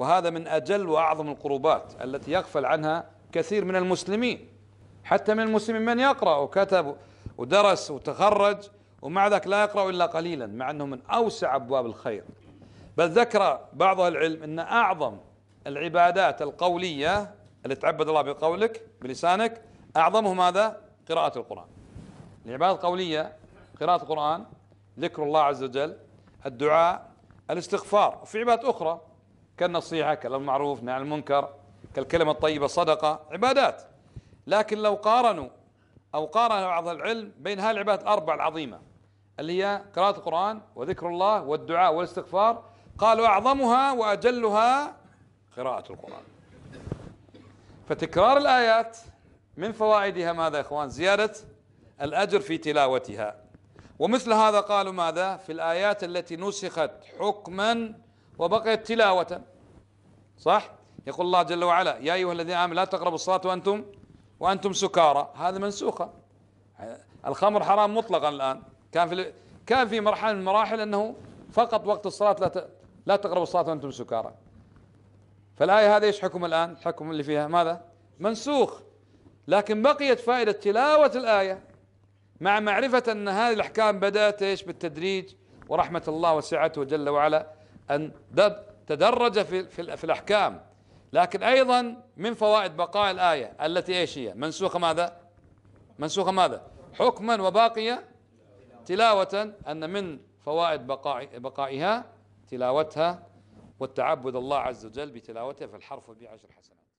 وهذا من أجل وأعظم القروبات التي يغفل عنها كثير من المسلمين حتى من المسلمين من يقرأ وكتب ودرس وتخرج ومع ذلك لا يقرأ إلا قليلا مع أنه من أوسع أبواب الخير بل ذكر بعض العلم أن أعظم العبادات القولية التي تعبد الله بقولك بلسانك أعظمه ماذا؟ قراءة القرآن العبادة القولية قراءة القرآن ذكر الله عز وجل الدعاء الاستغفار وفي عبادات أخرى كالنصيحة كلام المعروف نهي عن المنكر كالكلمة الطيبة صدقة عبادات لكن لو قارنوا أو قارن بعض العلم بين هذه العبادات الأربع العظيمة اللي هي قراءة القرآن وذكر الله والدعاء والاستغفار قالوا أعظمها وأجلها قراءة القرآن فتكرار الآيات من فوائدها ماذا يا إخوان زيادة الأجر في تلاوتها ومثل هذا قالوا ماذا في الآيات التي نسخت حكما وبقيت تلاوة صح يقول الله جل وعلا يا أيها الذين آمنوا لا تقربوا الصلاة وأنتم وأنتم سكارى هذا منسوخة الخمر حرام مطلقا الآن كان في كان في مرحلة من المراحل أنه فقط وقت الصلاة لا لا تقربوا الصلاة وأنتم سكارى فالآية هذه إيش حكم الآن الحكم اللي فيها ماذا منسوخ لكن بقيت فائدة تلاوة الآية مع معرفة أن هذه الأحكام بدأت إيش بالتدريج ورحمة الله وسعته جل وعلا أن ده تدرج في, في, في الأحكام لكن أيضا من فوائد بقاء الآية التي إيش هي منسوخة ماذا منسوخة ماذا حكما وباقية تلاوة أن من فوائد بقاء بقائها تلاوتها والتعبد الله عز وجل بتلاوتها فالحرف بعشر حسنات